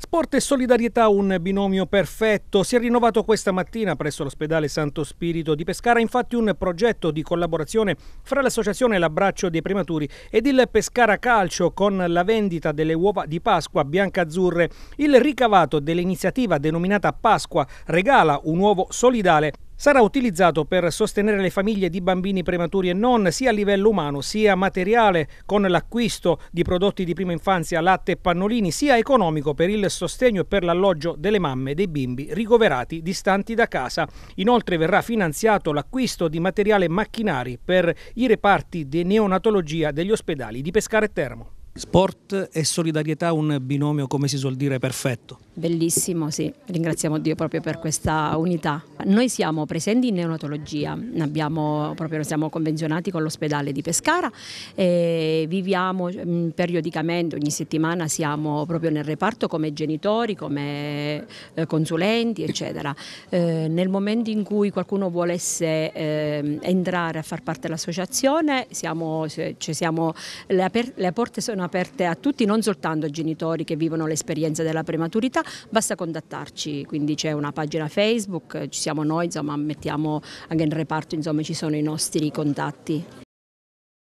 Sport e solidarietà, un binomio perfetto. Si è rinnovato questa mattina presso l'ospedale Santo Spirito di Pescara, infatti, un progetto di collaborazione fra l'associazione L'Abbraccio dei Prematuri ed il Pescara Calcio con la vendita delle uova di Pasqua bianca-azzurre. Il ricavato dell'iniziativa denominata Pasqua regala un uovo solidale sarà utilizzato per sostenere le famiglie di bambini prematuri e non sia a livello umano sia materiale con l'acquisto di prodotti di prima infanzia, latte e pannolini, sia economico per il sostegno e per l'alloggio delle mamme e dei bimbi ricoverati distanti da casa. Inoltre verrà finanziato l'acquisto di materiale macchinari per i reparti di neonatologia degli ospedali di Pescare e Termo. Sport e solidarietà un binomio, come si suol dire, perfetto. Bellissimo, sì, ringraziamo Dio proprio per questa unità. Noi siamo presenti in neonatologia, abbiamo, proprio, siamo convenzionati con l'ospedale di Pescara e viviamo mh, mm, periodicamente, ogni settimana siamo proprio nel reparto come genitori, come eh, consulenti, eccetera. Eh, nel momento in cui qualcuno volesse eh, entrare a far parte dell'associazione, le, le porte sono aperte a tutti, non soltanto ai genitori che vivono l'esperienza della prematurità, basta contattarci, quindi c'è una pagina Facebook, ci siamo noi, insomma mettiamo anche in reparto, insomma ci sono i nostri contatti.